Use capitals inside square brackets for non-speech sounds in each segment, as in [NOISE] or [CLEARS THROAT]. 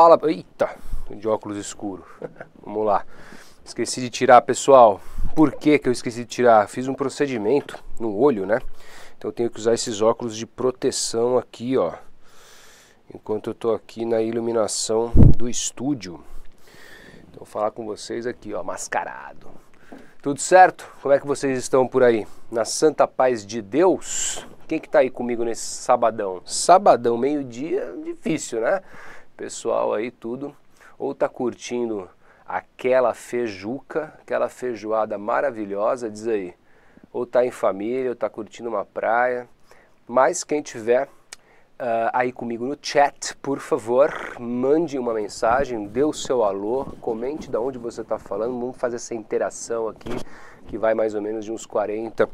fala. Eita, de óculos escuro. [LAUGHS] Vamos lá. Esqueci de tirar, pessoal. Por que, que eu esqueci de tirar? Fiz um procedimento no olho, né? Então eu tenho que usar esses óculos de proteção aqui, ó. Enquanto eu tô aqui na iluminação do estúdio. Então vou falar com vocês aqui, ó, mascarado. Tudo certo? Como é que vocês estão por aí? Na santa paz de Deus? Quem que tá aí comigo nesse sabadão? Sabadão, meio-dia, difícil, né? pessoal aí tudo, ou tá curtindo aquela fejuca, aquela feijoada maravilhosa, diz aí, ou tá em família, ou tá curtindo uma praia, mas quem tiver Uh, aí comigo no chat, por favor, mande uma mensagem, dê o seu alô, comente de onde você está falando, vamos fazer essa interação aqui que vai mais ou menos de uns 40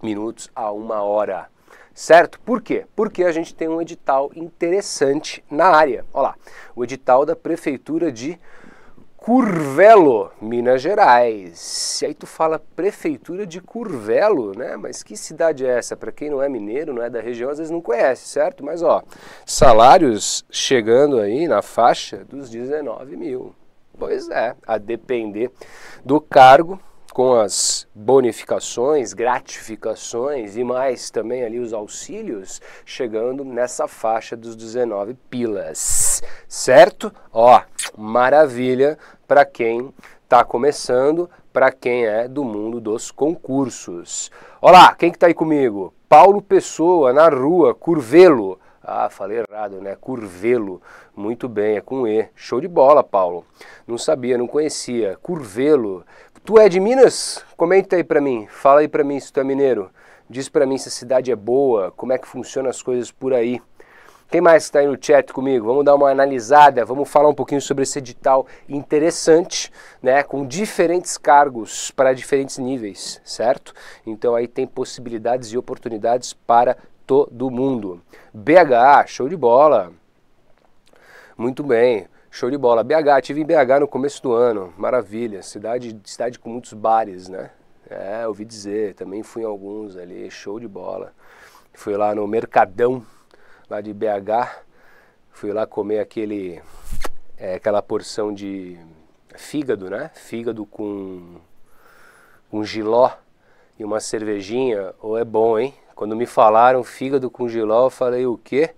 minutos a uma hora certo? Por quê? Porque a gente tem um edital interessante na área. Olha lá, o edital da Prefeitura de Curvelo, Minas Gerais. E aí tu fala prefeitura de Curvelo, né? Mas que cidade é essa? Para quem não é mineiro, não é da região, às vezes não conhece, certo? Mas ó, salários chegando aí na faixa dos 19 mil. Pois é, a depender do cargo com as bonificações, gratificações e mais também ali os auxílios, chegando nessa faixa dos 19 pilas, certo? Ó, maravilha para quem está começando, para quem é do mundo dos concursos. Olá, quem que tá aí comigo? Paulo Pessoa, na rua, Curvelo. Ah, falei errado, né? Curvelo. Muito bem, é com E. Show de bola, Paulo. Não sabia, não conhecia. Curvelo. Tu é de Minas? Comenta aí para mim. Fala aí para mim se tu é mineiro. Diz para mim se a cidade é boa, como é que funcionam as coisas por aí. Quem mais está aí no chat comigo? Vamos dar uma analisada, vamos falar um pouquinho sobre esse edital interessante, né? Com diferentes cargos para diferentes níveis, certo? Então aí tem possibilidades e oportunidades para todo mundo. BH, show de bola. Muito bem. Show de bola. BH, tive em BH no começo do ano. Maravilha. Cidade, cidade com muitos bares, né? É, ouvi dizer. Também fui em alguns ali. Show de bola. Fui lá no Mercadão, lá de BH. Fui lá comer aquele, é, aquela porção de fígado, né? Fígado com um giló e uma cervejinha. Ou oh, é bom, hein? Quando me falaram fígado com giló, eu falei o quê?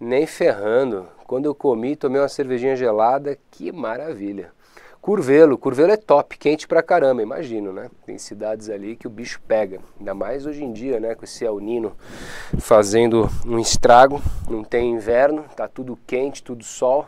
Nem ferrando quando eu comi, tomei uma cervejinha gelada, que maravilha. Curvelo, Curvelo é top, quente pra caramba, imagino, né? Tem cidades ali que o bicho pega, ainda mais hoje em dia, né? Com esse El Nino fazendo um estrago, não tem inverno, tá tudo quente, tudo sol.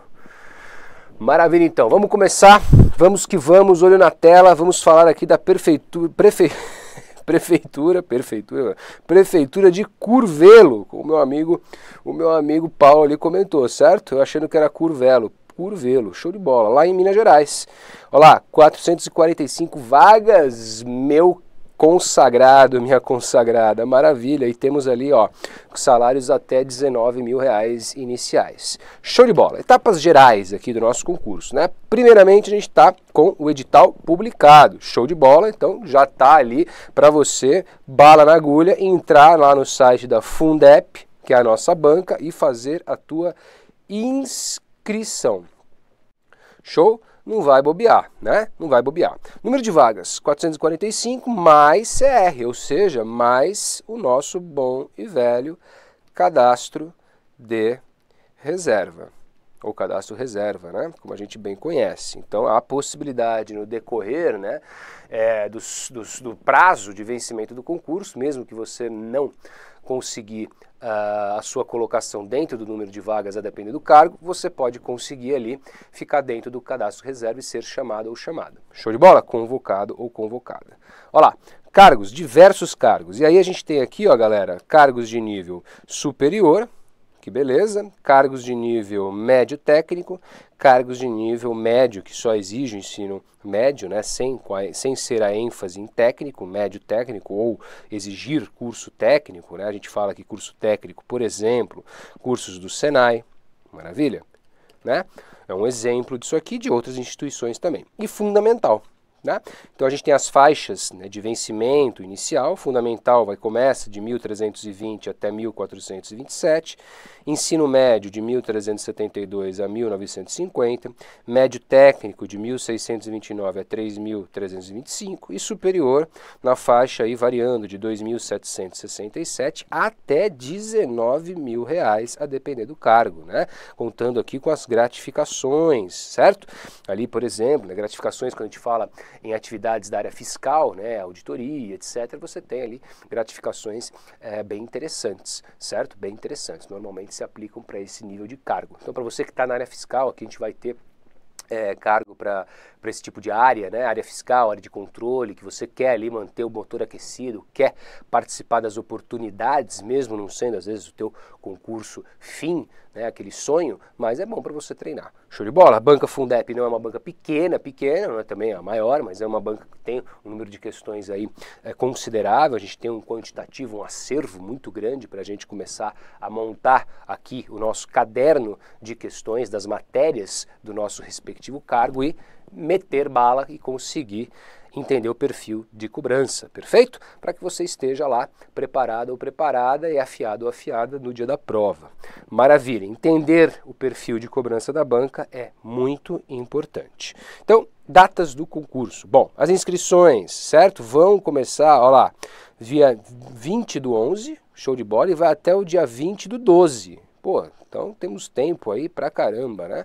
Maravilha então, vamos começar, vamos que vamos, olho na tela, vamos falar aqui da prefeitura, prefeitura [LAUGHS] prefeitura, prefeitura, prefeitura de Curvelo, como meu amigo, o meu amigo Paulo ali comentou, certo? Eu achando que era Curvelo. Curvelo, show de bola, lá em Minas Gerais. Olha lá, 445 vagas, meu consagrado, minha consagrada, maravilha. E temos ali, ó, salários até 19 mil reais iniciais. Show de bola. Etapas gerais aqui do nosso concurso, né? Primeiramente, a gente está com o edital publicado. Show de bola. Então, já tá ali para você, bala na agulha, entrar lá no site da Fundep, que é a nossa banca, e fazer a tua inscrição. Show? não vai bobear, né? Não vai bobear. Número de vagas, 445 mais CR, ou seja, mais o nosso bom e velho cadastro de reserva, ou cadastro reserva, né? como a gente bem conhece. Então, há possibilidade no decorrer né, é, dos, dos, do prazo de vencimento do concurso, mesmo que você não conseguir uh, a sua colocação dentro do número de vagas a depender do cargo, você pode conseguir ali ficar dentro do cadastro reserva e ser chamado ou chamada. Show de bola? Convocado ou convocada. Olha lá, cargos, diversos cargos. E aí a gente tem aqui, ó, galera, cargos de nível superior, que beleza. Cargos de nível médio técnico, cargos de nível médio, que só exige o ensino médio, né, sem, sem ser a ênfase em técnico, médio técnico, ou exigir curso técnico. Né, a gente fala que curso técnico, por exemplo, cursos do Senai, maravilha. Né? É um exemplo disso aqui, de outras instituições também. E fundamental, né? Então a gente tem as faixas né, de vencimento inicial, fundamental vai começa de 1320 até 1427, ensino médio de 1372 a 1950, médio técnico de 1629 a 3325 e superior na faixa aí variando de 2767 até R$ mil reais a depender do cargo, né? Contando aqui com as gratificações, certo? Ali, por exemplo, né, gratificações quando a gente fala em atividades da área fiscal, né, auditoria, etc., você tem ali gratificações é, bem interessantes, certo? Bem interessantes. Normalmente se aplicam para esse nível de cargo. Então, para você que está na área fiscal, aqui a gente vai ter é, cargo para esse tipo de área, né? área fiscal, área de controle, que você quer ali manter o motor aquecido, quer participar das oportunidades, mesmo não sendo às vezes o teu concurso fim, né? aquele sonho, mas é bom para você treinar. Show de bola! A banca Fundep não é uma banca pequena, pequena, não é também a maior, mas é uma banca que tem um número de questões aí é, considerável, a gente tem um quantitativo, um acervo muito grande para a gente começar a montar aqui o nosso caderno de questões das matérias do nosso respectivo respectivo cargo e meter bala e conseguir entender o perfil de cobrança, perfeito? Para que você esteja lá preparado ou preparada e afiado ou afiada no dia da prova. Maravilha, entender o perfil de cobrança da banca é muito importante. Então, datas do concurso. Bom, as inscrições, certo? Vão começar, ó lá, via 20 do 11, show de bola, e vai até o dia 20 do 12. Pô, então temos tempo aí pra caramba, né?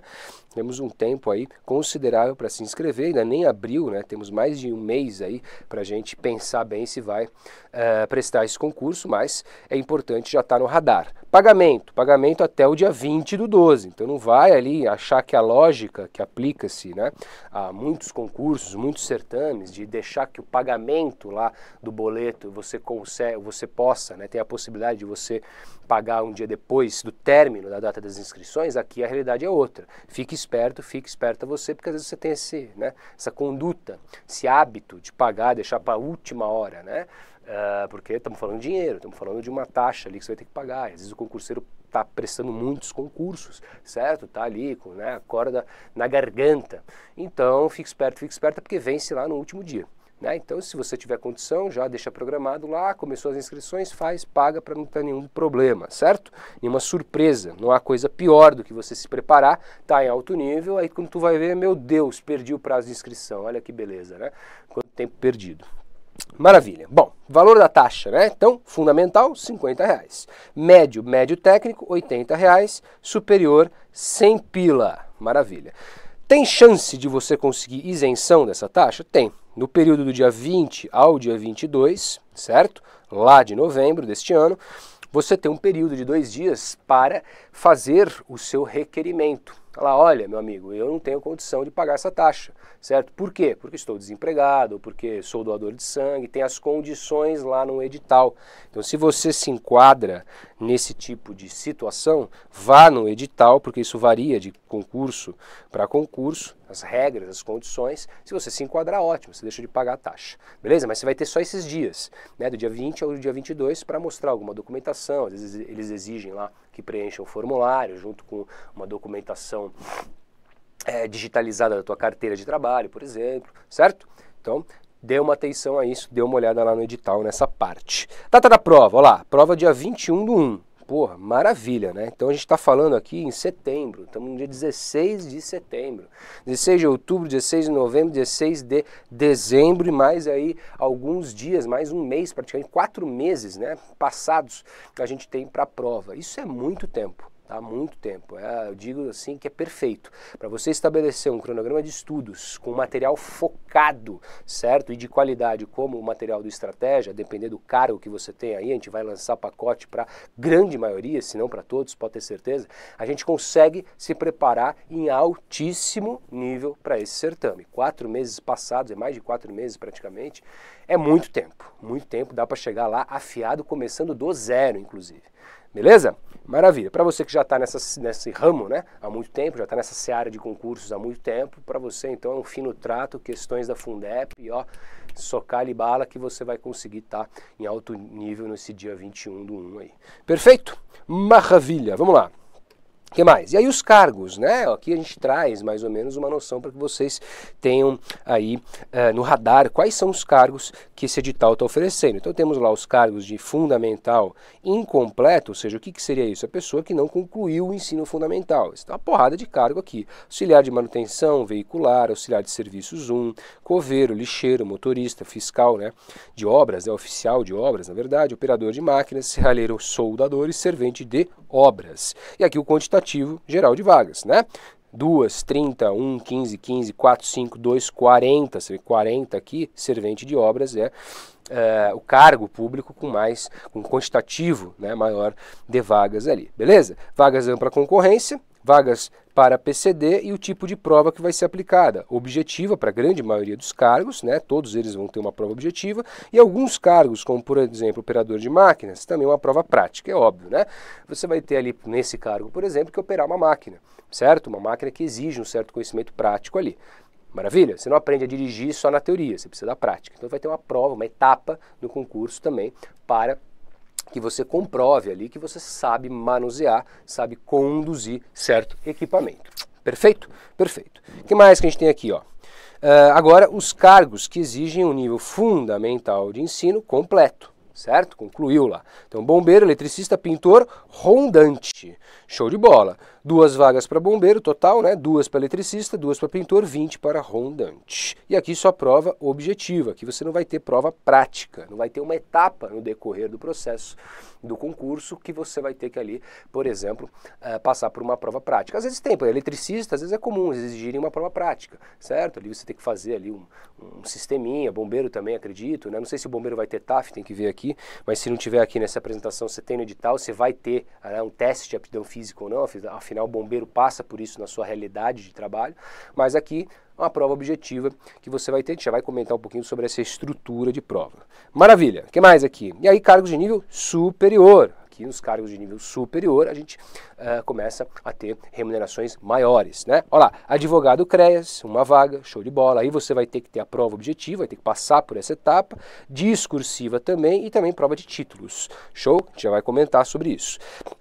Temos um tempo aí considerável para se inscrever, ainda nem abril, né? Temos mais de um mês aí para a gente pensar bem se vai uh, prestar esse concurso, mas é importante já estar tá no radar. Pagamento, pagamento até o dia 20 do 12. Então não vai ali achar que a lógica que aplica-se né, a muitos concursos, muitos certames, de deixar que o pagamento lá do boleto você consegue, você possa, né, tem a possibilidade de você pagar um dia depois do término da data das inscrições, aqui a realidade é outra. Fique esperto, fique esperto a você, porque às vezes você tem esse, né, essa conduta, esse hábito de pagar, deixar para a última hora, né? Uh, porque estamos falando de dinheiro, estamos falando de uma taxa ali que você vai ter que pagar. Às vezes o concurseiro está prestando muitos concursos, certo? Está ali com né, a corda na garganta. Então, fique esperto, fique esperto, porque vence lá no último dia. Né? Então, se você tiver condição, já deixa programado lá, começou as inscrições, faz, paga para não ter nenhum problema, certo? Nenhuma surpresa, não há coisa pior do que você se preparar, tá em alto nível, aí quando tu vai ver, meu Deus, perdi o prazo de inscrição, olha que beleza, né? Quanto tempo perdido. Maravilha. Bom, valor da taxa, né? Então, fundamental, 50 reais. Médio, médio técnico, 80 reais. Superior, 100 pila. Maravilha. Tem chance de você conseguir isenção dessa taxa? Tem no período do dia 20 ao dia 22, certo? Lá de novembro deste ano, você tem um período de dois dias para fazer o seu requerimento olha, meu amigo, eu não tenho condição de pagar essa taxa, certo? Por quê? Porque estou desempregado, porque sou doador de sangue, tem as condições lá no edital. Então, se você se enquadra nesse tipo de situação, vá no edital, porque isso varia de concurso para concurso, as regras, as condições. Se você se enquadrar, ótimo, você deixa de pagar a taxa, beleza? Mas você vai ter só esses dias, né? Do dia 20 ao dia 22 para mostrar alguma documentação, às vezes eles exigem lá que preencha um formulário junto com uma documentação é, digitalizada da tua carteira de trabalho, por exemplo, certo? Então, dê uma atenção a isso, dê uma olhada lá no edital nessa parte. Data da prova, olha lá, prova dia 21 do 1. Porra, maravilha, né? Então a gente está falando aqui em setembro, estamos no dia 16 de setembro, 16 de outubro, 16 de novembro, 16 de dezembro e mais aí alguns dias, mais um mês, praticamente quatro meses, né? Passados que a gente tem para a prova. Isso é muito tempo há Muito tempo. É, eu digo assim que é perfeito para você estabelecer um cronograma de estudos com material focado, certo, e de qualidade, como o material do estratégia, dependendo do cargo que você tem aí, a gente vai lançar pacote para grande maioria, se não para todos, pode ter certeza. A gente consegue se preparar em altíssimo nível para esse certame. Quatro meses passados, é mais de quatro meses praticamente, é muito tempo, muito tempo. Dá para chegar lá afiado, começando do zero, inclusive. Beleza? Maravilha. Para você que já está nesse ramo né, há muito tempo, já está nessa seara de concursos há muito tempo, para você então é um fino trato, questões da Fundep, ó, socar e bala que você vai conseguir estar tá em alto nível nesse dia 21 do 1 aí. Perfeito? Maravilha. Vamos lá que mais? E aí os cargos, né? Aqui a gente traz mais ou menos uma noção para que vocês tenham aí uh, no radar quais são os cargos que esse edital está oferecendo. Então temos lá os cargos de fundamental incompleto, ou seja, o que, que seria isso? A pessoa que não concluiu o ensino fundamental. Está uma porrada de cargo aqui. Auxiliar de manutenção, veicular, auxiliar de serviços 1, coveiro, lixeiro, motorista, fiscal né? de obras, né? oficial de obras, na verdade, operador de máquinas, serralheiro soldador e servente de obras. E aqui o quantitativo quantitativo geral de vagas, né? 2, 30, 1, 15, 15, 4, 5, 2, 40, 40 aqui, servente de obras é, é o cargo público com mais, com quantitativo né, maior de vagas ali, beleza? Vagas ampla concorrência, vagas para PCD e o tipo de prova que vai ser aplicada. Objetiva para a grande maioria dos cargos, né? todos eles vão ter uma prova objetiva, e alguns cargos, como por exemplo operador de máquinas, também é uma prova prática, é óbvio. Né? Você vai ter ali nesse cargo, por exemplo, que operar uma máquina, certo? Uma máquina que exige um certo conhecimento prático ali. Maravilha? Você não aprende a dirigir só na teoria, você precisa da prática. Então vai ter uma prova, uma etapa no concurso também para que você comprove ali que você sabe manusear, sabe conduzir certo equipamento. Perfeito? Perfeito. O que mais que a gente tem aqui? Ó? Uh, agora, os cargos que exigem um nível fundamental de ensino completo certo? Concluiu lá. Então, bombeiro, eletricista, pintor, rondante. Show de bola. Duas vagas para bombeiro, total, né? Duas para eletricista, duas para pintor, 20 para rondante. E aqui só prova objetiva, que você não vai ter prova prática, não vai ter uma etapa no decorrer do processo do concurso que você vai ter que ali, por exemplo, uh, passar por uma prova prática. Às vezes tem, para eletricista, às vezes é comum exigirem uma prova prática, certo? Ali você tem que fazer ali um, um sisteminha, bombeiro também acredito, né? Não sei se o bombeiro vai ter TAF, tem que ver aqui, mas se não tiver aqui nessa apresentação, você tem no edital, você vai ter né, um teste de aptidão física ou não, afinal o bombeiro passa por isso na sua realidade de trabalho, mas aqui uma prova objetiva que você vai ter. A gente já vai comentar um pouquinho sobre essa estrutura de prova. Maravilha, o que mais aqui? E aí, cargos de nível superior aqui nos cargos de nível superior, a gente uh, começa a ter remunerações maiores, né? Olha lá, advogado CREAS, uma vaga, show de bola. Aí você vai ter que ter a prova objetiva, vai ter que passar por essa etapa, discursiva também e também prova de títulos. Show? A gente já vai comentar sobre isso.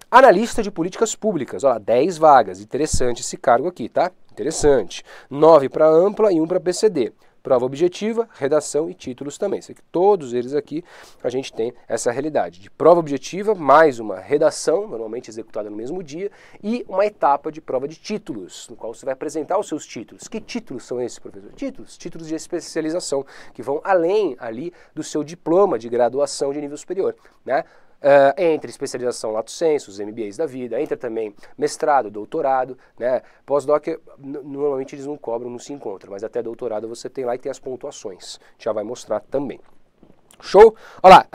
Analista de políticas públicas, olha lá, 10 vagas. Interessante esse cargo aqui, tá? Interessante. 9 para ampla e 1 para PCD prova objetiva, redação e títulos também. Todos eles aqui a gente tem essa realidade de prova objetiva mais uma redação, normalmente executada no mesmo dia, e uma etapa de prova de títulos, no qual você vai apresentar os seus títulos. Que títulos são esses, professor? Títulos, títulos de especialização, que vão além ali do seu diploma de graduação de nível superior, né? Uh, é, entre especialização lato sensu, os MBAs da vida, entra também mestrado, doutorado, né? Pós-doc, normalmente eles não cobram, não se encontram, mas até doutorado você tem lá e tem as pontuações. Já vai mostrar também. Show? Olha lá,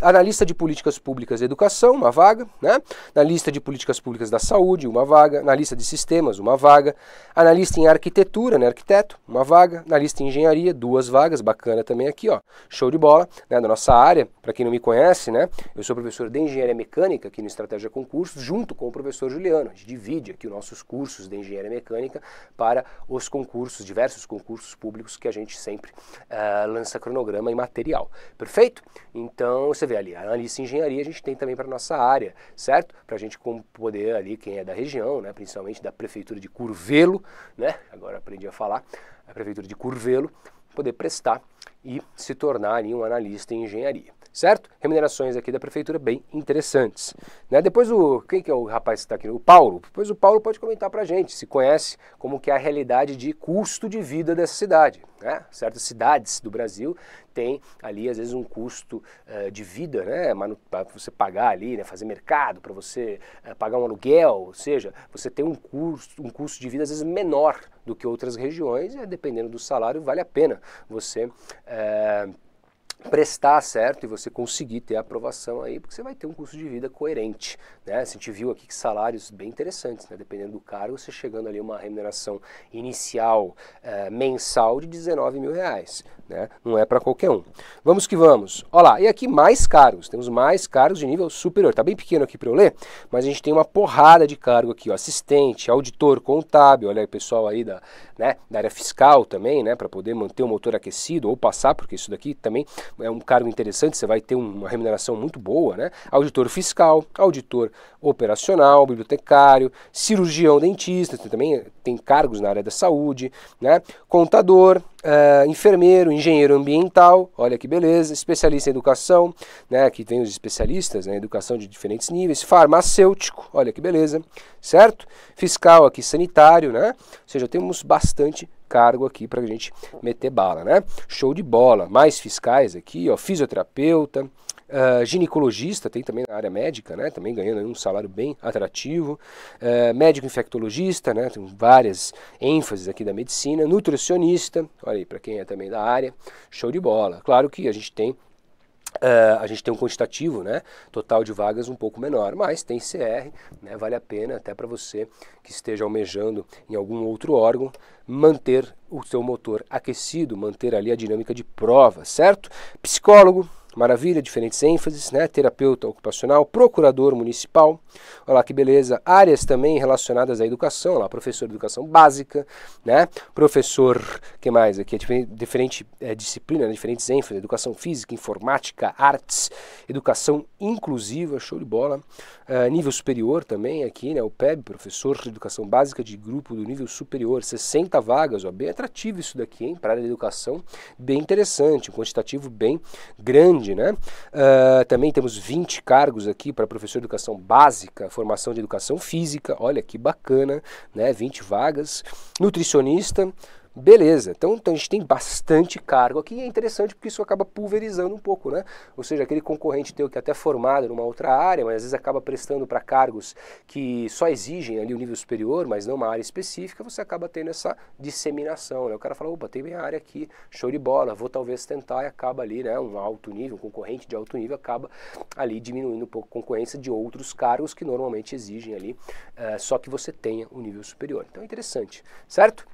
analista de políticas públicas e educação, uma vaga, né? Na lista de políticas públicas da saúde, uma vaga. Na lista de sistemas, uma vaga. Analista em arquitetura, né? Arquiteto, uma vaga. Na lista em engenharia, duas vagas, bacana também aqui, ó. Show de bola, né? Da nossa área, para quem não me conhece, né? Eu sou professor de engenharia mecânica aqui no Estratégia Concursos, junto com o professor Juliano. A gente divide aqui os nossos cursos de engenharia mecânica para os concursos, diversos concursos públicos que a gente sempre uh, lança cronograma e material. Perfeito? Perfeito? Então, você vê ali, a analista engenharia a gente tem também para nossa área, certo? Para a gente poder ali, quem é da região, né, principalmente da Prefeitura de Curvelo, né? Agora aprendi a falar, a Prefeitura de Curvelo, poder prestar e se tornar ali um analista em engenharia certo? Remunerações aqui da prefeitura bem interessantes. Né? Depois o, quem que é o rapaz que está aqui? O Paulo. Depois o Paulo pode comentar para a gente, se conhece como que é a realidade de custo de vida dessa cidade. Né? Certas cidades do Brasil têm ali às vezes um custo uh, de vida, né? É para você pagar ali, né? fazer mercado, para você uh, pagar um aluguel, ou seja, você tem um custo, um custo de vida às vezes menor do que outras regiões e dependendo do salário vale a pena você... Uh, prestar certo e você conseguir ter aprovação aí, porque você vai ter um custo de vida coerente, né? A gente viu aqui que salários bem interessantes, né? Dependendo do cargo, você chegando ali a uma remuneração inicial eh, mensal de 19 mil reais, né? Não é para qualquer um. Vamos que vamos. Olha lá, e aqui mais cargos, temos mais cargos de nível superior. Tá bem pequeno aqui para eu ler, mas a gente tem uma porrada de cargo aqui, ó. Assistente, auditor, contábil, olha aí pessoal aí da né, da área fiscal também, né, para poder manter o motor aquecido ou passar, porque isso daqui também é um cargo interessante, você vai ter uma remuneração muito boa, né? Auditor fiscal, auditor operacional, bibliotecário, cirurgião dentista, também tem cargos na área da saúde, né? Contador, Uh, enfermeiro, engenheiro ambiental, olha que beleza, especialista em educação, né, aqui tem os especialistas né, em né, educação de diferentes níveis, farmacêutico, olha que beleza, certo? Fiscal aqui, sanitário, né? Ou seja, temos bastante cargo aqui para a gente meter bala, né? Show de bola, mais fiscais aqui, ó, fisioterapeuta, uh, ginecologista, tem também na área médica, né, também ganhando um salário bem atrativo, uh, médico infectologista, né, tem várias ênfases aqui da medicina, nutricionista, olha aí, para quem é também da área, show de bola. Claro que a gente tem Uh, a gente tem um quantitativo, né, total de vagas um pouco menor, mas tem CR, né, vale a pena até para você que esteja almejando em algum outro órgão manter o seu motor aquecido, manter ali a dinâmica de prova, certo? Psicólogo, Maravilha, diferentes ênfases, né? Terapeuta ocupacional, procurador municipal. Olha lá que beleza. Áreas também relacionadas à educação, olha lá, professor de educação básica, né? Professor, que mais aqui? É diferente, diferente é, disciplina, né? diferentes ênfases, educação física, informática, artes, educação inclusiva, show de bola. Uh, nível superior também aqui, né? O PEB, professor de educação básica de grupo do nível superior, 60 vagas, ó, bem atrativo isso daqui, hein? Para a área de educação, bem interessante, um quantitativo bem grande grande, né? Uh, também temos 20 cargos aqui para professor de educação básica, formação de educação física, olha que bacana, né? 20 vagas. Nutricionista, Beleza, então, então a gente tem bastante cargo aqui e é interessante porque isso acaba pulverizando um pouco, né? Ou seja, aquele concorrente teu que é até formado numa outra área, mas às vezes acaba prestando para cargos que só exigem ali o um nível superior, mas não uma área específica, você acaba tendo essa disseminação, né? O cara fala, opa, tem minha área aqui, show de bola, vou talvez tentar e acaba ali, né? Um alto nível, um concorrente de alto nível acaba ali diminuindo um pouco a concorrência de outros cargos que normalmente exigem ali, uh, só que você tenha um nível superior. Então é interessante, certo?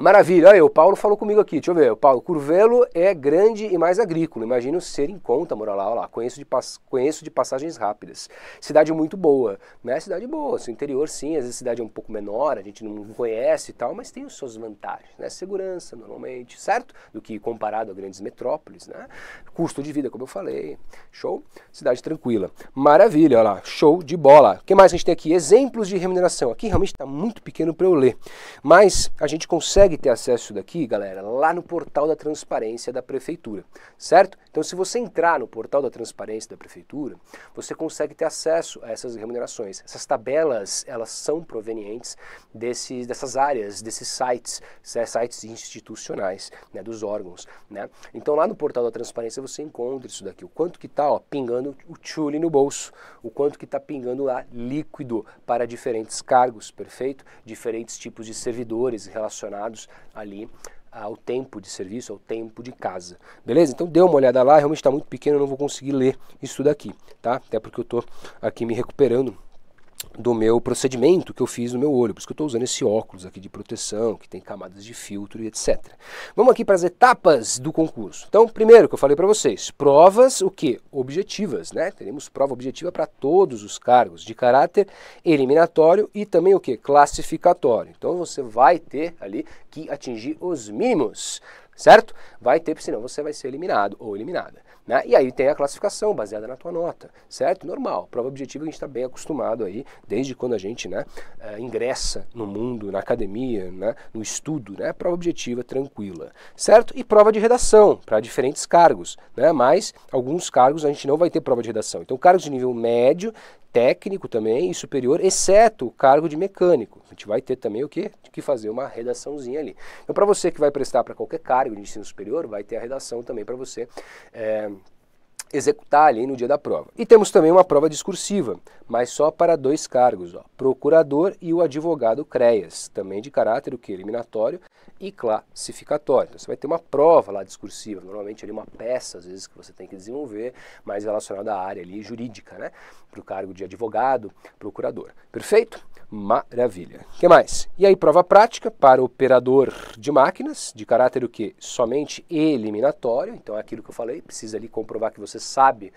Maravilha, olha aí, o Paulo falou comigo aqui, deixa eu ver, o Paulo, Curvelo é grande e mais agrícola, imagino ser em conta, mora lá, olha lá, conheço de, pas, conheço de passagens rápidas, cidade muito boa, né, cidade boa, o interior sim, às vezes a cidade é um pouco menor, a gente não conhece e tal, mas tem os suas vantagens, né, segurança normalmente, certo, do que comparado a grandes metrópoles, né, custo de vida, como eu falei, show, cidade tranquila, maravilha, olha lá, show de bola, o que mais a gente tem aqui? Exemplos de remuneração, aqui realmente está muito pequeno para eu ler, mas a gente consegue consegue ter acesso daqui, galera, lá no portal da transparência da prefeitura, certo? Então, se você entrar no portal da transparência da prefeitura, você consegue ter acesso a essas remunerações. Essas tabelas, elas são provenientes desses, dessas áreas, desses sites, é sites institucionais, né, dos órgãos, né? Então, lá no portal da transparência você encontra isso daqui, o quanto que está pingando o tchule no bolso, o quanto que está pingando lá líquido para diferentes cargos, perfeito? Diferentes tipos de servidores relacionados relacionados ali ah, ao tempo de serviço, ao tempo de casa. Beleza? Então dê uma olhada lá, realmente está muito pequeno, eu não vou conseguir ler isso daqui, tá? Até porque eu estou aqui me recuperando do meu procedimento que eu fiz no meu olho, por isso que eu estou usando esse óculos aqui de proteção, que tem camadas de filtro e etc. Vamos aqui para as etapas do concurso. Então, primeiro que eu falei para vocês, provas o que? Objetivas, né? Teremos prova objetiva para todos os cargos, de caráter eliminatório e também o que? Classificatório. Então você vai ter ali que atingir os mínimos certo? Vai ter, porque senão você vai ser eliminado ou eliminada. Né? E aí tem a classificação baseada na tua nota, certo? Normal, prova objetiva a gente está bem acostumado aí, desde quando a gente né, uh, ingressa no mundo, na academia, né, no estudo, né? Prova objetiva tranquila, certo? E prova de redação para diferentes cargos, né? Mas alguns cargos a gente não vai ter prova de redação. Então, cargos de nível médio, técnico também e superior, exceto o cargo de mecânico. A gente vai ter também o que? Que fazer uma redaçãozinha ali. Então, para você que vai prestar para qualquer cargo de ensino superior, vai ter a redação também para você. É, executar ali no dia da prova. E temos também uma prova discursiva, mas só para dois cargos, ó, procurador e o advogado CREAS, também de caráter o que? eliminatório e classificatório. você vai ter uma prova lá discursiva, normalmente ali uma peça, às vezes, que você tem que desenvolver, mais relacionada à área ali jurídica, né? Para o cargo de advogado, procurador. Perfeito? Maravilha. que mais? E aí, prova prática para operador de máquinas, de caráter o quê? Somente eliminatório, então é aquilo que eu falei, precisa ali comprovar que você sabe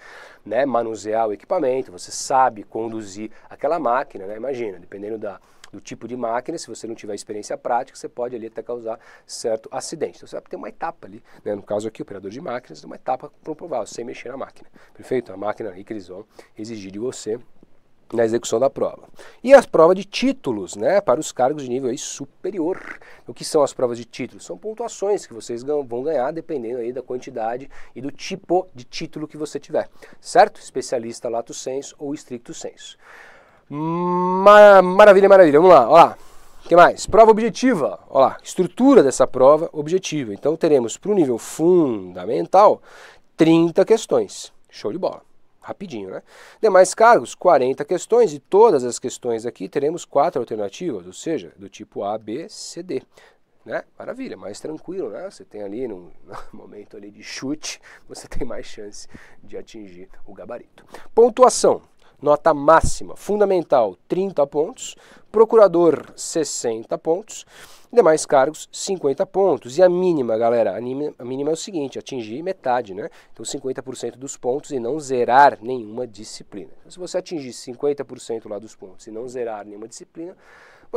né, manusear o equipamento, você sabe conduzir aquela máquina, né? Imagina, dependendo da, do tipo de máquina, se você não tiver experiência prática, você pode ali até causar certo acidente. Então você vai ter uma etapa ali, né? no caso aqui, operador de máquinas, uma etapa comprovar, sem mexer na máquina. Perfeito? A máquina aí que eles vão exigir de você na execução da prova. E as provas de títulos, né, para os cargos de nível superior. O que são as provas de títulos? São pontuações que vocês vão ganhar dependendo aí da quantidade e do tipo de título que você tiver, certo? Especialista lato senso ou estricto senso. Mar maravilha, maravilha. Vamos lá, ó lá. O que mais? Prova objetiva. Ó lá, estrutura dessa prova objetiva. Então teremos para o nível fundamental 30 questões. Show de bola. Rapidinho, né? Demais cargos, 40 questões, e todas as questões aqui teremos quatro alternativas, ou seja, do tipo A, B, C, D. Né? Maravilha, mais tranquilo, né? Você tem ali num, [LAUGHS] num, momento ali de chute, você tem mais chance de atingir o gabarito. Pontuação nota máxima. Fundamental, 30 pontos. Procurador, 60 pontos. Demais cargos, 50 pontos. E a mínima, galera, a mínima, a mínima é o seguinte, atingir metade, né? Então 50% dos pontos e não zerar nenhuma disciplina. Então, se você atingir 50% lá dos pontos e não zerar nenhuma disciplina,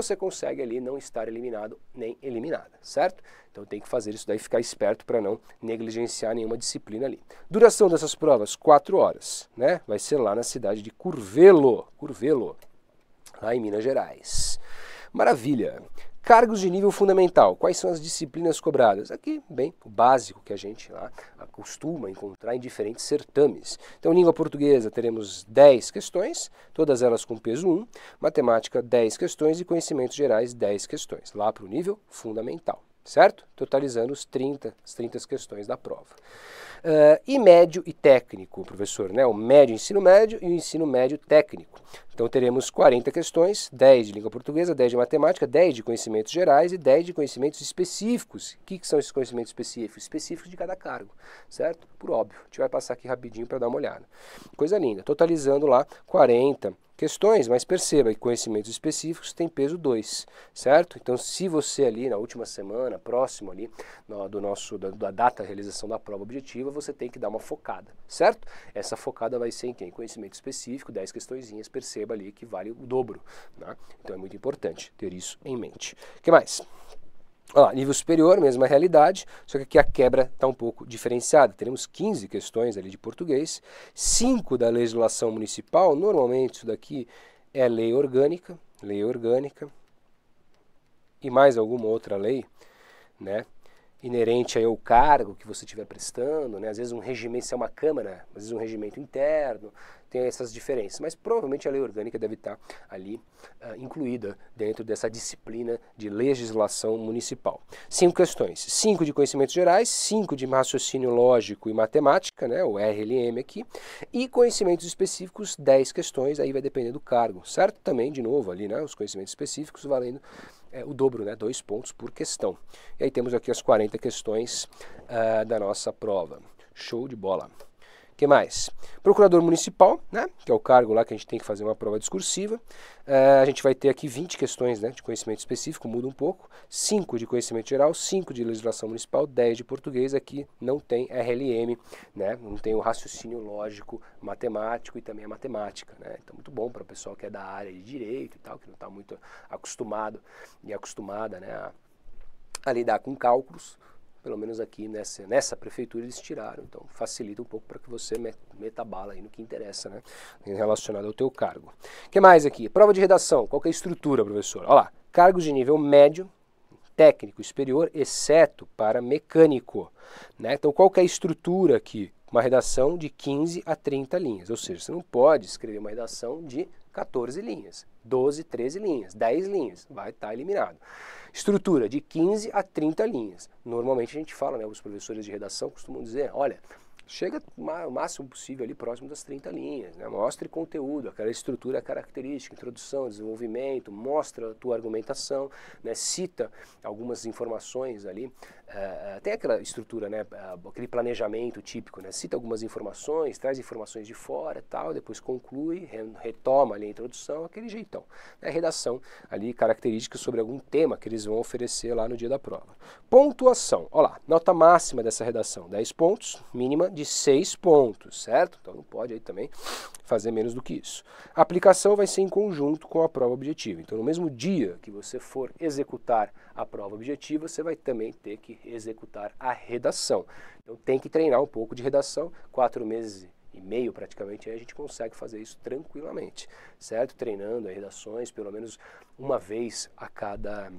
você consegue ali não estar eliminado nem eliminada, certo? Então tem que fazer isso daí, ficar esperto para não negligenciar nenhuma disciplina ali. Duração dessas provas, 4 horas, né? Vai ser lá na cidade de Curvelo, Curvelo, lá em Minas Gerais. Maravilha! Cargos de nível fundamental. Quais são as disciplinas cobradas? Aqui, bem, o básico que a gente lá costuma encontrar em diferentes certames. Então, língua portuguesa teremos 10 questões, todas elas com peso 1, matemática 10 questões e conhecimentos gerais 10 questões, lá para o nível fundamental certo? Totalizando os 30, as 30 questões da prova. Uh, e médio e técnico, professor, né? O médio ensino médio e o ensino médio técnico. Então teremos 40 questões, 10 de língua portuguesa, 10 de matemática, 10 de conhecimentos gerais e 10 de conhecimentos específicos. O que, que são esses conhecimentos específicos? Específicos de cada cargo, certo? Por óbvio. A gente vai passar aqui rapidinho para dar uma olhada. Coisa linda. Totalizando lá 40 questões, mas perceba que conhecimentos específicos têm peso 2, certo? Então, se você ali na última semana, próximo ali no, do nosso, da, da data de realização da prova objetiva, você tem que dar uma focada, certo? Essa focada vai ser em quem? Conhecimento específico, 10 questõezinhas, perceba ali que vale o dobro, né? Então, é muito importante ter isso em mente. O que mais? Olha lá, nível superior, mesma realidade, só que aqui a quebra está um pouco diferenciada. Teremos 15 questões ali de português, 5 da legislação municipal, normalmente isso daqui é lei orgânica, lei orgânica, e mais alguma outra lei, né? inerente aí ao cargo que você estiver prestando, né? às vezes um regimento, se é uma Câmara, às vezes um regimento interno, tem essas diferenças, mas provavelmente a lei orgânica deve estar ali uh, incluída dentro dessa disciplina de legislação municipal. Cinco questões, cinco de conhecimentos gerais, cinco de raciocínio lógico e matemática, né? o RLM aqui, e conhecimentos específicos, dez questões, aí vai depender do cargo, certo? Também, de novo, ali, né? os conhecimentos específicos valendo é, o dobro, né? dois pontos por questão. E aí temos aqui as 40 questões uh, da nossa prova. Show de bola! que mais? Procurador municipal, né? Que é o cargo lá que a gente tem que fazer uma prova discursiva. Eh, a gente vai ter aqui 20 questões né, de conhecimento específico, muda um pouco. 5 de conhecimento geral, 5 de legislação municipal, 10 de português. Aqui não tem RLM, né? Não tem o raciocínio lógico, matemático e também a matemática, né? Então, muito bom para o pessoal que é da área de direito e tal, que não está muito acostumado e acostumada, né? A, a lidar com cálculos pelo menos aqui nessa, nessa prefeitura eles tiraram. Então facilita um pouco para que você meta bala aí no que interessa, né? Relacionado ao teu cargo. O que mais aqui? Prova de redação. Qual é a estrutura, professor? Olha lá. Cargos de nível médio, técnico superior, exceto para mecânico. Né? Então qual é a estrutura aqui? Uma redação de 15 a 30 linhas. Ou seja, você não pode escrever uma redação de 14 linhas, 12, 13 linhas, 10 linhas. Vai estar tá eliminado. Estrutura de 15 a 30 linhas. Normalmente a gente fala, né, os professores de redação costumam dizer, olha, chega o máximo possível ali próximo das 30 linhas, né? mostre conteúdo, aquela estrutura característica, introdução, desenvolvimento, mostra a tua argumentação, né? cita algumas informações ali é, é, tem aquela estrutura, né, aquele planejamento típico, né, cita algumas informações, traz informações de fora tal, depois conclui, retoma ali a introdução, aquele jeitão. Né, redação ali, características sobre algum tema que eles vão oferecer lá no dia da prova. Pontuação, olha lá, nota máxima dessa redação, 10 pontos, mínima de 6 pontos, certo? Então não pode aí também fazer menos do que isso. A aplicação vai ser em conjunto com a prova objetiva, então no mesmo dia que você for executar a prova objetiva, você vai também ter que executar a redação. Então tem que treinar um pouco de redação, quatro meses e meio praticamente, aí a gente consegue fazer isso tranquilamente, certo? Treinando redações pelo menos uma vez a cada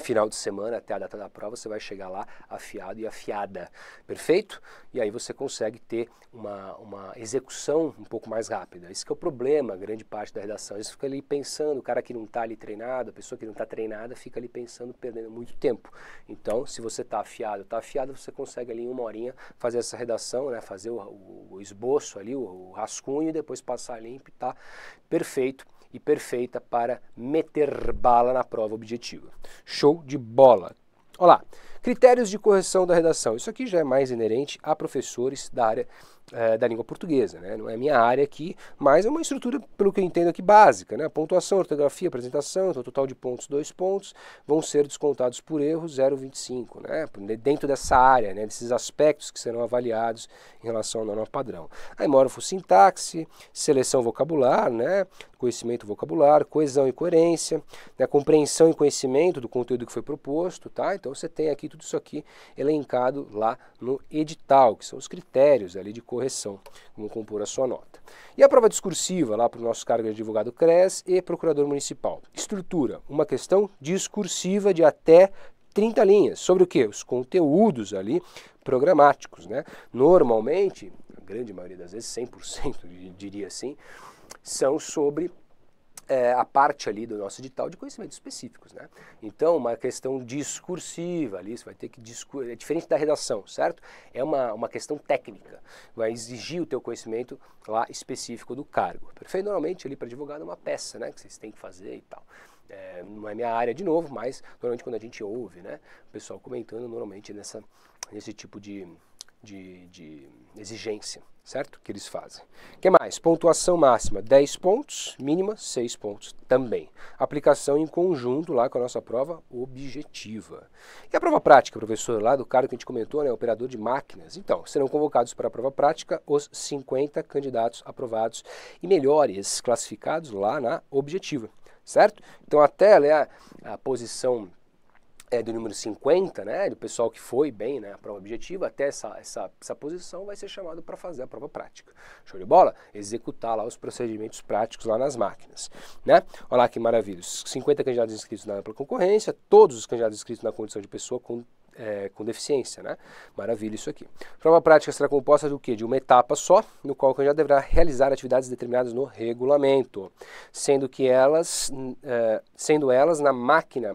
final de semana, até a data da prova, você vai chegar lá afiado e afiada, perfeito? E aí você consegue ter uma, uma execução um pouco mais rápida. Isso que é o problema, grande parte da redação. Isso fica ali pensando, o cara que não está ali treinado, a pessoa que não está treinada, fica ali pensando, perdendo muito tempo. Então, se você está afiado, está afiado, você consegue ali em uma horinha fazer essa redação, né? fazer o, o, o esboço ali, o, o rascunho, e depois passar limpo e tá perfeito e perfeita para meter bala na prova objetiva. Show de bola! Olá, critérios de correção da redação. Isso aqui já é mais inerente a professores da área é, da língua portuguesa, né? não é minha área aqui, mas é uma estrutura, pelo que eu entendo aqui, básica. Né? Pontuação, ortografia, apresentação, então total de pontos, dois pontos, vão ser descontados por erro 0,25, né? dentro dessa área, né? desses aspectos que serão avaliados em relação ao normal padrão. Aí morfo sintaxe, seleção vocabular, né? conhecimento vocabular, coesão e coerência, né? compreensão e conhecimento do conteúdo que foi proposto, tá? Então você tem aqui tudo isso aqui elencado lá no edital, que são os critérios ali de correção, como compor a sua nota. E a prova discursiva, lá para o nosso cargo de advogado CRES e procurador municipal. Estrutura, uma questão discursiva de até 30 linhas. Sobre o que? Os conteúdos ali programáticos. Né? Normalmente, a grande maioria das vezes, 100% [LAUGHS] diria assim, são sobre é, a parte ali do nosso edital de conhecimentos específicos. Né? Então, uma questão discursiva ali, você vai ter que discutir, é diferente da redação, certo? É uma, uma questão técnica, vai exigir o teu conhecimento lá específico do cargo. Perfeito? Normalmente ali para advogado é uma peça né, que vocês têm que fazer e tal. É, não é minha área de novo, mas normalmente quando a gente ouve né, o pessoal comentando, normalmente nessa, nesse tipo de, de, de exigência, certo? Que eles fazem. O que mais? Pontuação máxima 10 pontos, mínima 6 pontos também. Aplicação em conjunto lá com a nossa prova objetiva. E a prova prática, professor, lá do cara que a gente comentou, né, operador de máquinas. Então, serão convocados para a prova prática os 50 candidatos aprovados e melhores classificados lá na objetiva certo? Então até tela é a, a posição é, do número 50, né, do pessoal que foi bem né, a prova objetiva, até essa, essa, essa posição vai ser chamado para fazer a prova prática. Show de bola? Executar lá os procedimentos práticos lá nas máquinas. Né? Olha lá que maravilha, 50 candidatos inscritos na ampla concorrência, todos os candidatos inscritos na condição de pessoa com é, com deficiência, né? Maravilha isso aqui. Prova prática será composta do quê? De uma etapa só, no qual o candidato deverá realizar atividades determinadas no regulamento, sendo que elas, é, sendo elas na máquina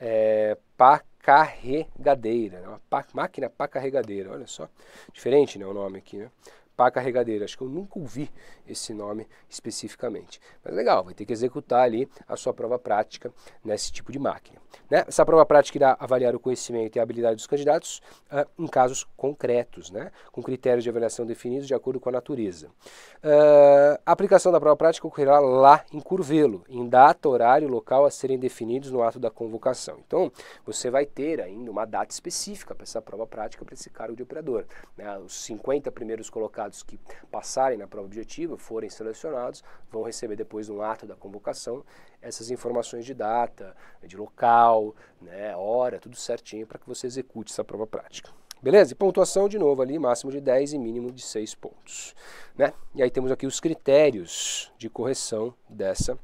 é, pá carregadeira, né? uma pá, máquina pá carregadeira, olha só, diferente né, o nome aqui, né? para carregadeira. Acho que eu nunca ouvi esse nome especificamente. Mas legal, vai ter que executar ali a sua prova prática nesse tipo de máquina. Né? Essa prova prática irá avaliar o conhecimento e a habilidade dos candidatos uh, em casos concretos, né? com critérios de avaliação definidos de acordo com a natureza. Uh, a aplicação da prova prática ocorrerá lá em Curvelo, em data, horário e local a serem definidos no ato da convocação. Então, você vai ter ainda uma data específica para essa prova prática para esse cargo de operador. Né? Os 50 primeiros colocados candidatos que passarem na prova objetiva, forem selecionados, vão receber depois um ato da convocação essas informações de data, de local, né, hora, tudo certinho para que você execute essa prova prática. Beleza? E pontuação de novo ali, máximo de 10 e mínimo de 6 pontos. Né? E aí temos aqui os critérios de correção dessa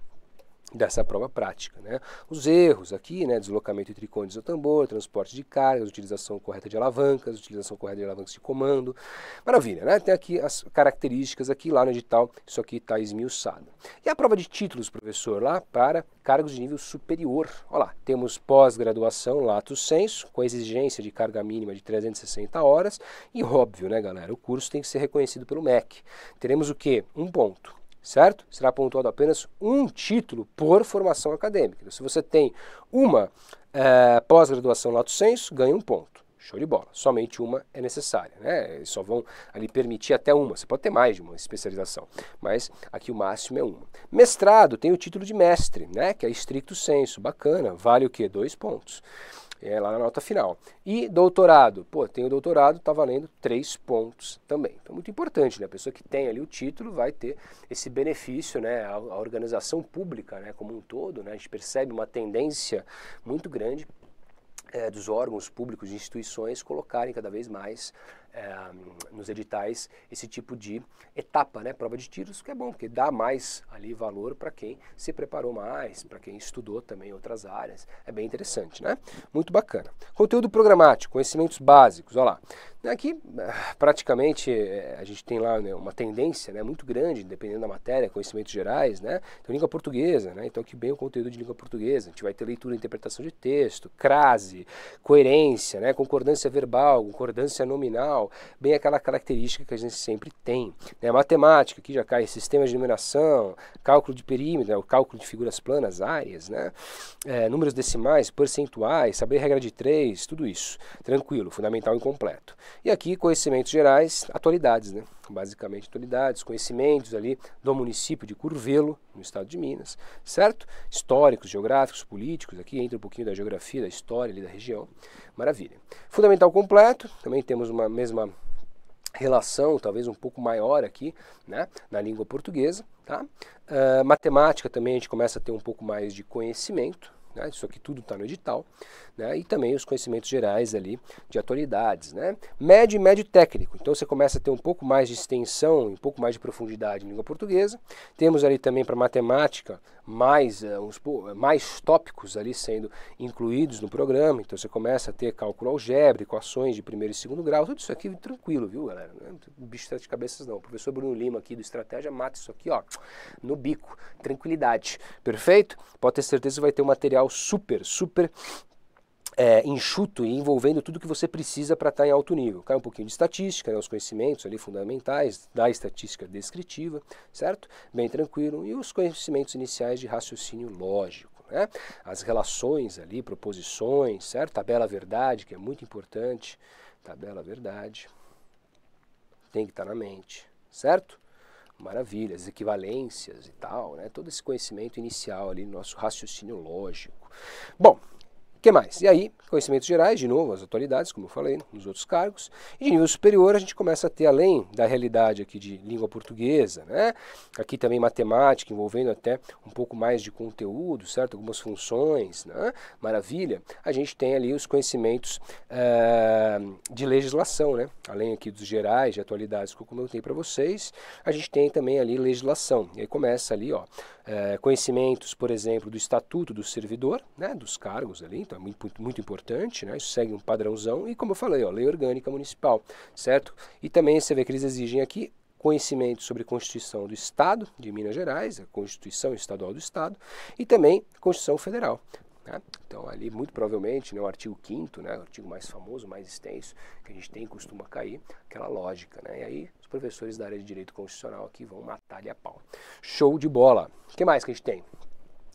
dessa prova prática. Né? Os erros aqui, né, deslocamento entre cones do tambor, transporte de cargas, utilização correta de alavancas, utilização correta de alavancas de comando. Maravilha, né? tem aqui as características aqui lá no edital, isso aqui está esmiuçado. E a prova de títulos, professor, lá para cargos de nível superior. Olha lá, temos pós-graduação, lato senso, com exigência de carga mínima de 360 horas e óbvio, né galera, o curso tem que ser reconhecido pelo MEC. Teremos o que? Um ponto certo? Será pontuado apenas um título por formação acadêmica. Então, se você tem uma é, pós-graduação lato senso, ganha um ponto. Show de bola. Somente uma é necessária, né? Eles só vão ali permitir até uma. Você pode ter mais de uma especialização, mas aqui o máximo é uma. Mestrado tem o título de mestre, né? Que é estricto senso, bacana. Vale o quê? Dois pontos é lá na nota final. E doutorado, pô, tem o doutorado, está valendo três pontos também. Então, muito importante, né? A pessoa que tem ali o título vai ter esse benefício, né? A, a organização pública, né, como um todo, né? A gente percebe uma tendência muito grande é, dos órgãos públicos, de instituições, colocarem cada vez mais eh, nos editais esse tipo de etapa, né, prova de tiros, que é bom, porque dá mais ali valor para quem se preparou mais, para quem estudou também outras áreas. É bem interessante, né? Muito bacana. Conteúdo programático, conhecimentos básicos, olha lá. Né, aqui, eh, praticamente, eh, a gente tem lá né, uma tendência né, muito grande, dependendo da matéria, conhecimentos gerais, né? Então, língua portuguesa, né? Então, aqui bem o conteúdo de língua portuguesa. A gente vai ter leitura e interpretação de texto, crase, coerência, né? Concordância verbal, concordância nominal, bem aquela característica que a gente sempre tem. Né? Matemática, que já cai sistemas de numeração, cálculo de perímetro, né? o cálculo de figuras planas, áreas, né? É, números decimais, percentuais, saber regra de três, tudo isso. Tranquilo, fundamental e completo. E aqui, conhecimentos gerais, atualidades, né? basicamente atualidades, conhecimentos ali do município de Curvelo, no estado de Minas, certo? Históricos, geográficos, políticos, aqui entra um pouquinho da geografia, da história ali da região. Maravilha. Fundamental completo, também temos uma mesma mesma relação, talvez um pouco maior aqui, né, na língua portuguesa. Tá? Uh, matemática também a gente começa a ter um pouco mais de conhecimento, né? Isso aqui tudo está no edital. Né? E também os conhecimentos gerais ali de atualidades. Né? Médio e médio técnico. Então você começa a ter um pouco mais de extensão, um pouco mais de profundidade em língua portuguesa. Temos ali também para matemática mais, uh, uns, mais tópicos ali sendo incluídos no programa. Então você começa a ter cálculo algébrico, ações de primeiro e segundo grau. Tudo isso aqui tranquilo, viu, galera? Não é bicho de cabeças não. O professor Bruno Lima aqui do Estratégia mata isso aqui, ó, no bico. Tranquilidade. Perfeito? Pode ter certeza que vai ter um material material super, super é, enxuto e envolvendo tudo que você precisa para estar tá em alto nível. Cai um pouquinho de estatística, né, os conhecimentos ali fundamentais da estatística descritiva, certo? Bem tranquilo. E os conhecimentos iniciais de raciocínio lógico. Né? As relações ali, proposições, certo? Tabela verdade, que é muito importante. Tabela verdade. Tem que estar tá na mente, certo? maravilhas, equivalências e tal, né? todo esse conhecimento inicial ali, no nosso raciocínio lógico. Bom, que mais? E aí, conhecimentos gerais, de novo, as atualidades, como eu falei, nos outros cargos. E de nível superior, a gente começa a ter, além da realidade aqui de língua portuguesa, né? aqui também matemática, envolvendo até um pouco mais de conteúdo, certo? Algumas funções, né? maravilha. A gente tem ali os conhecimentos uh, de legislação, né? além aqui dos gerais, de atualidades que eu tenho para vocês, a gente tem também ali legislação. E aí começa ali, ó, é, conhecimentos, por exemplo, do estatuto do servidor, né, dos cargos ali, então é muito, muito importante, né, isso segue um padrãozão, e como eu falei, ó, lei orgânica municipal, certo? E também você vê que eles exigem aqui conhecimento sobre a Constituição do Estado de Minas Gerais, a Constituição Estadual do Estado, e também Constituição Federal, né? Então, ali, muito provavelmente, né, o artigo 5, né, o artigo mais famoso, mais extenso, que a gente tem, costuma cair, aquela lógica. Né? E aí, os professores da área de direito constitucional aqui vão matar-lhe a pau. Show de bola! O que mais que a gente tem?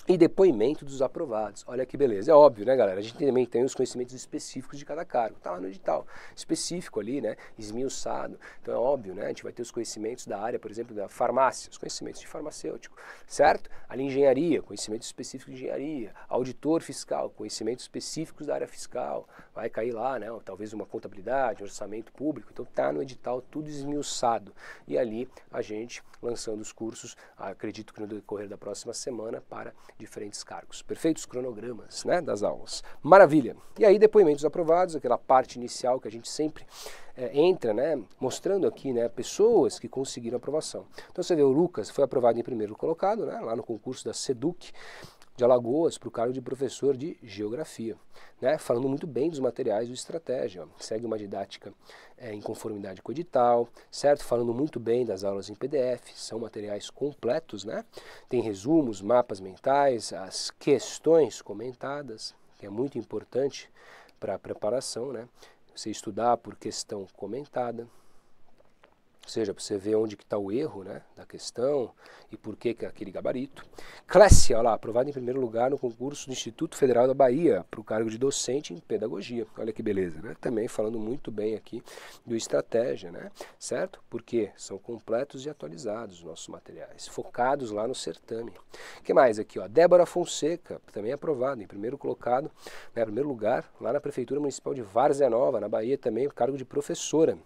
e depoimento dos aprovados. Olha que beleza. É óbvio, né, galera? A gente também tem os conhecimentos específicos de cada cargo. Está lá no edital. Específico ali, né? Esmiuçado. Então é óbvio, né? A gente vai ter os conhecimentos da área, por exemplo, da farmácia, os conhecimentos de farmacêutico, certo? Ali engenharia, conhecimento específico de engenharia, auditor fiscal, conhecimentos específicos da área fiscal, vai cair lá, né, talvez uma contabilidade, um orçamento público, então está no edital tudo esmiuçado. E ali a gente lançando os cursos, acredito que no decorrer da próxima semana, para diferentes cargos. Perfeitos cronogramas né, das aulas. Maravilha! E aí depoimentos aprovados, aquela parte inicial que a gente sempre é, entra, né, mostrando aqui né, pessoas que conseguiram aprovação. Então você vê, o Lucas foi aprovado em primeiro colocado, né, lá no concurso da SEDUC, de Alagoas para o cargo de professor de Geografia, né? falando muito bem dos materiais do Estratégia. Segue uma didática é, em conformidade com o edital, certo? Falando muito bem das aulas em PDF, são materiais completos, né? Tem resumos, mapas mentais, as questões comentadas, que é muito importante para a preparação, né? Você estudar por questão comentada ou seja, para você ver onde que está o erro né, da questão e por que, que é aquele gabarito. Clécia, olha lá, aprovada em primeiro lugar no concurso do Instituto Federal da Bahia para o cargo de docente em pedagogia. Olha que beleza, né? Também falando muito bem aqui do estratégia, né? Certo? Porque são completos e atualizados os nossos materiais, focados lá no certame. que mais aqui? Ó? Débora Fonseca, também aprovada em primeiro colocado, né, primeiro lugar, lá na Prefeitura Municipal de Várzea Nova, na Bahia também, cargo de professora.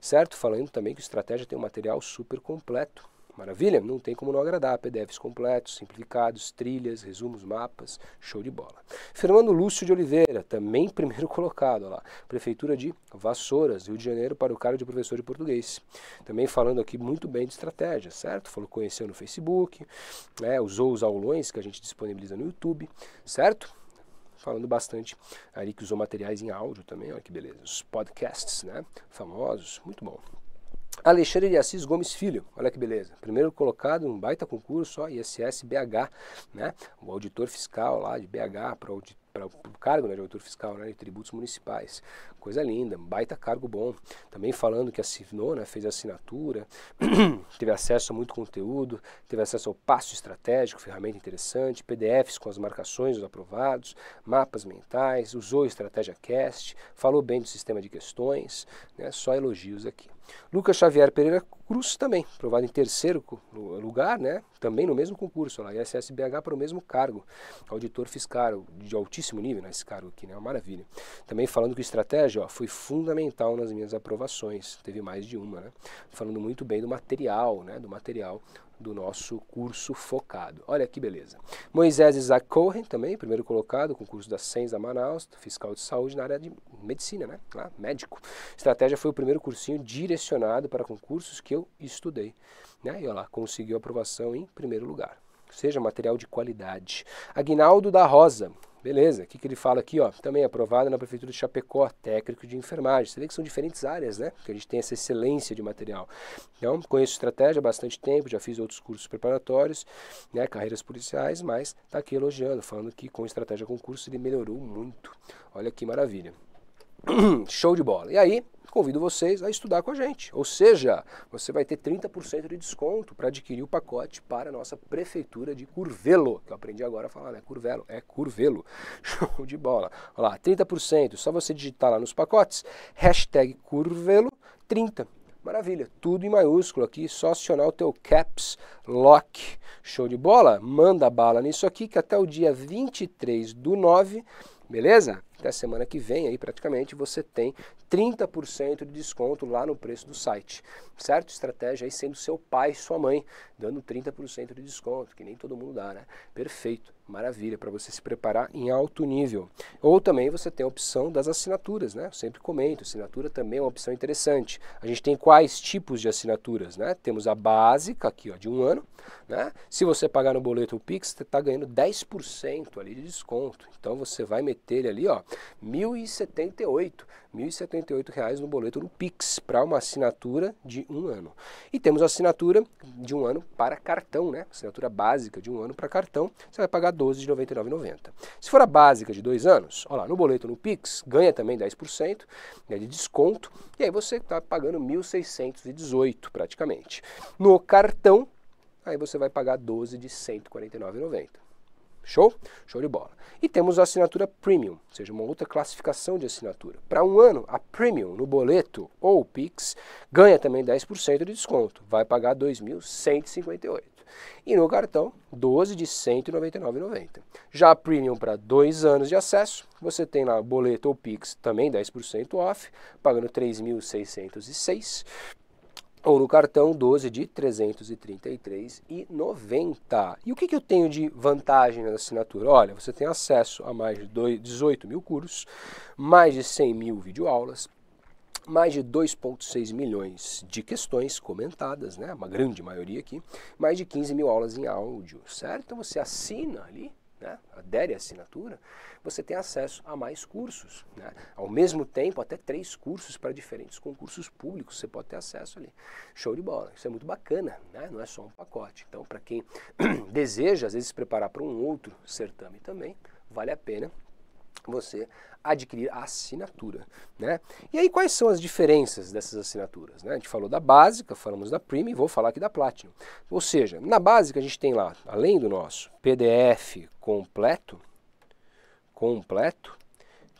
Certo? Falando também que o estratégia estratégia tem um material super completo. Maravilha? Não tem como não agradar. PDFs completos, simplificados, trilhas, resumos, mapas, show de bola. Fernando Lúcio de Oliveira, também [LAUGHS] primeiro colocado lá. Prefeitura de Vassouras, Rio de Janeiro, para o cara de professor de português. Também falando aqui muito bem de estratégia, certo? Falou conheceu no Facebook, né? usou os aulões que a gente disponibiliza no YouTube, certo? falando bastante ali que usou materiais em áudio também, olha que beleza, os podcasts, né? Famosos, muito bom. Alexandre de Assis Gomes Filho, olha que beleza. Primeiro colocado, um baita concurso, só, ISS BH, né? O auditor fiscal lá de BH para o cargo né, de auditor fiscal né, de tributos municipais. Coisa linda, baita cargo bom. Também falando que assinou, né, fez assinatura, [CLEARS THROAT] teve acesso a muito conteúdo, teve acesso ao passo estratégico, ferramenta interessante, PDFs com as marcações dos aprovados, mapas mentais, usou a estratégia CAST, falou bem do sistema de questões, né, só elogios aqui. Lucas Xavier Pereira Cruz também, aprovado em terceiro lugar, né? também no mesmo concurso, lá, ISSBH para o mesmo cargo, auditor fiscal de altíssimo nível, né? esse cargo aqui, né? É uma maravilha. Também falando que estratégia ó, foi fundamental nas minhas aprovações, teve mais de uma, né? falando muito bem do material, né? do material do nosso curso focado. Olha que beleza. Moisés Isaac Cohen também, primeiro colocado, concurso da da Manaus, fiscal de saúde na área de medicina, né? Lá, médico. Estratégia foi o primeiro cursinho direcionado para concursos que eu estudei. Né? E olha lá, conseguiu aprovação em primeiro lugar. Ou seja material de qualidade. Aguinaldo da Rosa, Beleza, o que, que ele fala aqui? Ó, também é aprovado na Prefeitura de Chapecó, técnico de enfermagem. Você vê que são diferentes áreas, né? Que a gente tem essa excelência de material. Então, conheço estratégia há bastante tempo, já fiz outros cursos preparatórios, né? Carreiras policiais, mas está aqui elogiando, falando que com estratégia concurso ele melhorou muito. Olha que maravilha. [CLEARS THROAT] Show de bola. E aí, convido vocês a estudar com a gente. Ou seja, você vai ter 30% de desconto para adquirir o pacote para a nossa prefeitura de Curvelo, que eu aprendi agora a falar, né? Curvelo, é Curvelo. [LAUGHS] Show de bola. Olha lá, 30%. Só você digitar lá nos pacotes, hashtag Curvelo 30. Maravilha, tudo em maiúsculo aqui, só acionar o teu caps lock. Show de bola? Manda bala nisso aqui que até o dia 23 do 9, beleza? até semana que vem aí praticamente, você tem 30% de desconto lá no preço do site, certo? Estratégia aí sendo seu pai, sua mãe, dando 30% de desconto, que nem todo mundo dá, né? Perfeito. Maravilha, para você se preparar em alto nível. Ou também você tem a opção das assinaturas, né? Eu sempre comento, assinatura também é uma opção interessante. A gente tem quais tipos de assinaturas, né? Temos a básica aqui, ó, de um ano, né? Se você pagar no boleto Pix, você está ganhando 10% ali de desconto. Então você vai meter ali, ó, 1.078. R$ 1.078 no boleto no Pix para uma assinatura de um ano. E temos a assinatura de um ano para cartão, né? Assinatura básica de um ano para cartão, você vai pagar R$ 12,99,90. Se for a básica de dois anos, olha lá, no boleto no Pix ganha também 10% né, de desconto, e aí você está pagando R$ 1.618 praticamente. No cartão, aí você vai pagar 12 de R$ 149,90. Show? Show de bola. E temos a assinatura Premium, ou seja, uma outra classificação de assinatura. Para um ano, a Premium no boleto ou Pix ganha também 10% de desconto, vai pagar 2.158. E no cartão, 12 de 199,90. Já a Premium para dois anos de acesso, você tem lá boleto ou Pix também 10% off, pagando 3.606 ou no cartão 12 de 333,90. E o que, que eu tenho de vantagem na assinatura? Olha, você tem acesso a mais de 18 mil cursos, mais de 100 mil videoaulas, mais de 2,6 milhões de questões comentadas, né? uma grande maioria aqui, mais de 15 mil aulas em áudio, certo? Então você assina ali né, adere à assinatura, você tem acesso a mais cursos. Né? Ao mesmo tempo, até três cursos para diferentes concursos públicos, você pode ter acesso ali. Show de bola, isso é muito bacana, né? não é só um pacote. Então, para quem [CLEARS THROAT] deseja, às vezes, se preparar para um outro certame também, vale a pena você adquirir a assinatura. Né? E aí, quais são as diferenças dessas assinaturas? Né? A gente falou da básica, falamos da Premium, vou falar aqui da Platinum. Ou seja, na básica a gente tem lá, além do nosso PDF completo, completo,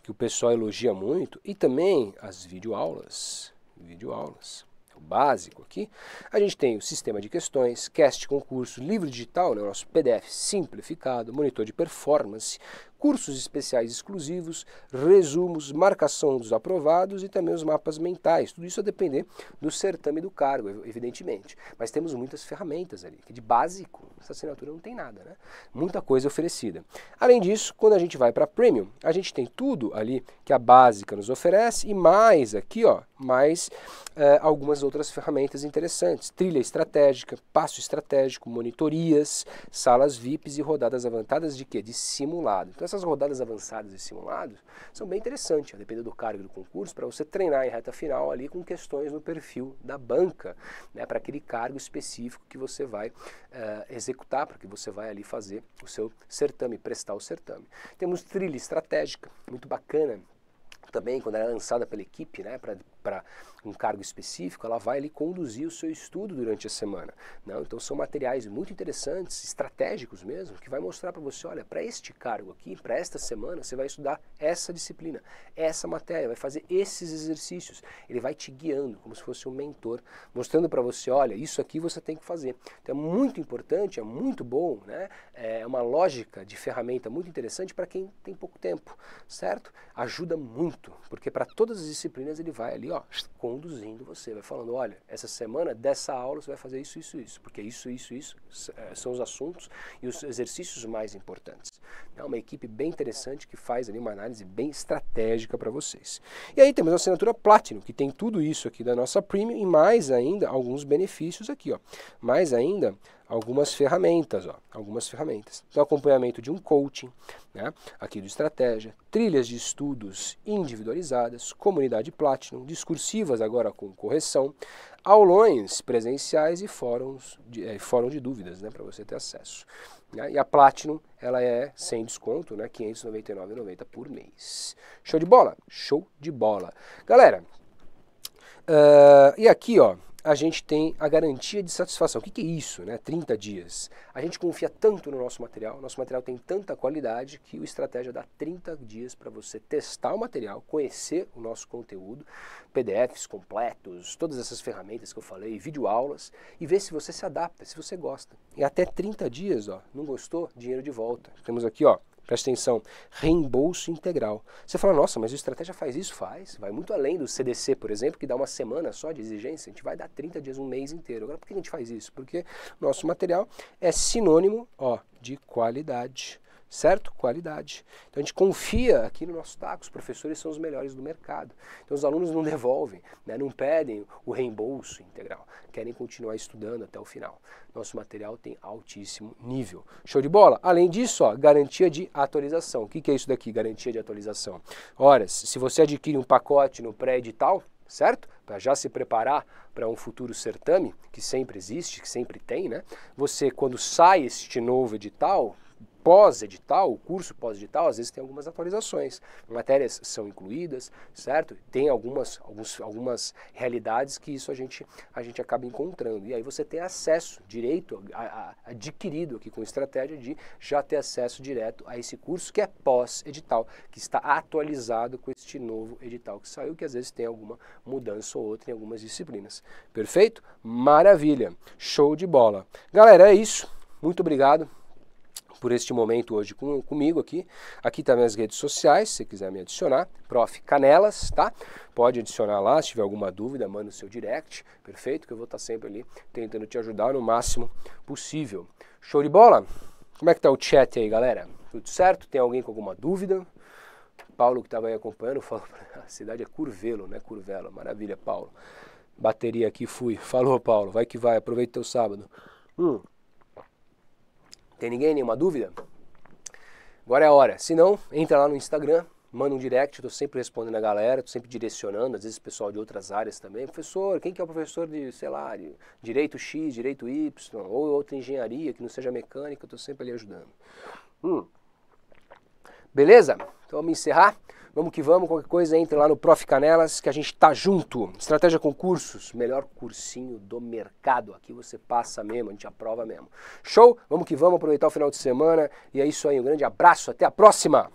que o pessoal elogia muito, e também as videoaulas, videoaulas o básico aqui, a gente tem o sistema de questões, cast concurso, livro digital, né, nosso PDF simplificado, monitor de performance, cursos especiais exclusivos, resumos, marcação dos aprovados e também os mapas mentais. Tudo isso a depender do certame do cargo, evidentemente. Mas temos muitas ferramentas ali, que de básico, essa assinatura não tem nada, né? Muita coisa oferecida. Além disso, quando a gente vai para Premium, a gente tem tudo ali que a básica nos oferece e mais aqui, ó, mais eh, algumas outras ferramentas interessantes. Trilha estratégica, passo estratégico, monitorias, salas VIPs e rodadas avançadas de quê? De simulado. Então, essas rodadas avançadas e simulados são bem interessantes, dependendo do cargo do concurso, para você treinar em reta final ali com questões no perfil da banca, né, para aquele cargo específico que você vai uh, executar, para que você vai ali fazer o seu certame, prestar o certame. Temos trilha estratégica, muito bacana também quando era é lançada pela equipe, né, para para um cargo específico, ela vai ali conduzir o seu estudo durante a semana. Não? Né? Então são materiais muito interessantes, estratégicos mesmo, que vai mostrar para você, olha, para este cargo aqui, para esta semana, você vai estudar essa disciplina, essa matéria, vai fazer esses exercícios. Ele vai te guiando, como se fosse um mentor, mostrando para você, olha, isso aqui você tem que fazer. Então é muito importante, é muito bom, né? é uma lógica de ferramenta muito interessante para quem tem pouco tempo, certo? Ajuda muito, porque para todas as disciplinas ele vai ali, ó, conduzindo você, vai falando, olha, essa semana, dessa aula, você vai fazer isso, isso, isso, porque isso, isso, isso é, são os assuntos e os exercícios mais importantes. Então, é uma equipe bem interessante que faz ali uma análise bem estratégica para vocês. E aí temos a assinatura Platinum, que tem tudo isso aqui da nossa Premium e mais ainda alguns benefícios aqui, ó. Mais ainda algumas ferramentas, ó, algumas ferramentas. Então, acompanhamento de um coaching, né, aqui do Estratégia, trilhas de estudos individualizadas, comunidade Platinum, discursivas agora com correção, aulões presenciais e fóruns de, é, fórum de dúvidas, né, para você ter acesso. Né. E a Platinum, ela é sem desconto, né, R$ 599,90 por mês. Show de bola? Show de bola. Galera, uh, e aqui, ó, a gente tem a garantia de satisfação. O que, que, é isso, né? 30 dias. A gente confia tanto no nosso material, nosso material tem tanta qualidade que o estratégia dá 30 dias para você testar o material, conhecer o nosso conteúdo, PDFs completos, todas essas ferramentas que eu falei, videoaulas, e ver se você se adapta, se você gosta. E até 30 dias, ó, não gostou, dinheiro de volta. Temos aqui, ó, Presta atenção, reembolso integral. Você fala, nossa, mas o estratégia faz isso? Faz. Vai muito além do CDC, por exemplo, que dá uma semana só de exigência. A gente vai dar 30 dias, um mês inteiro. Agora, por que a gente faz isso? Porque nosso material é sinônimo ó, de qualidade certo? Qualidade. Então a gente confia aqui no nosso taco, os professores são os melhores do mercado. Então os alunos não devolvem, né? não pedem o reembolso integral, querem continuar estudando até o final. Nosso material tem altíssimo nível. Show de bola? Além disso, ó, garantia de atualização. O que, que é isso daqui, garantia de atualização? Ora, se você adquire um pacote no pré-edital, certo? Para já se preparar para um futuro certame, que sempre existe, que sempre tem, né? Você, quando sai este novo edital, pós-edital, o curso pós-edital, às vezes tem algumas atualizações. Matérias são incluídas, certo? Tem algumas, alguns, algumas realidades que isso a gente, a gente acaba encontrando. E aí você tem acesso, direito a, a, adquirido aqui com estratégia de já ter acesso direto a esse curso que é pós-edital, que está atualizado com este novo edital que saiu, que às vezes tem alguma mudança ou outra em algumas disciplinas. Perfeito? Maravilha! Show de bola! Galera, é isso. Muito obrigado por este momento hoje com, comigo aqui. Aqui também tá as redes sociais, se quiser me adicionar, Prof. Canelas, tá? Pode adicionar lá, se tiver alguma dúvida, manda o seu direct, perfeito? Que eu vou estar tá sempre ali tentando te ajudar no máximo possível. Show de bola? Como é que tá o chat aí, galera? Tudo certo? Tem alguém com alguma dúvida? Paulo que estava tá aí acompanhando [LAUGHS] falou, ah, a cidade é Curvelo, né? Curvelo, maravilha, Paulo. Bateria aqui, fui. Falou, Paulo, vai que vai, aproveita teu sábado. Hum. Tem ninguém? Nenhuma dúvida? Agora é a hora. Se não, entra lá no Instagram, manda um direct, estou sempre respondendo a galera, estou sempre direcionando, às vezes pessoal de outras áreas também. Professor, quem que é o professor de, sei lá, de direito X, direito Y, ou outra engenharia que não seja mecânica, estou sempre ali ajudando. Hum. Beleza? Então vamos encerrar. Vamos que vamos, qualquer coisa entre lá no Prof Canelas que a gente tá junto. Estratégia concursos, melhor cursinho do mercado. Aqui você passa mesmo, a gente aprova mesmo. Show? Vamos que vamos aproveitar o final de semana e é isso aí. Um grande abraço, até a próxima.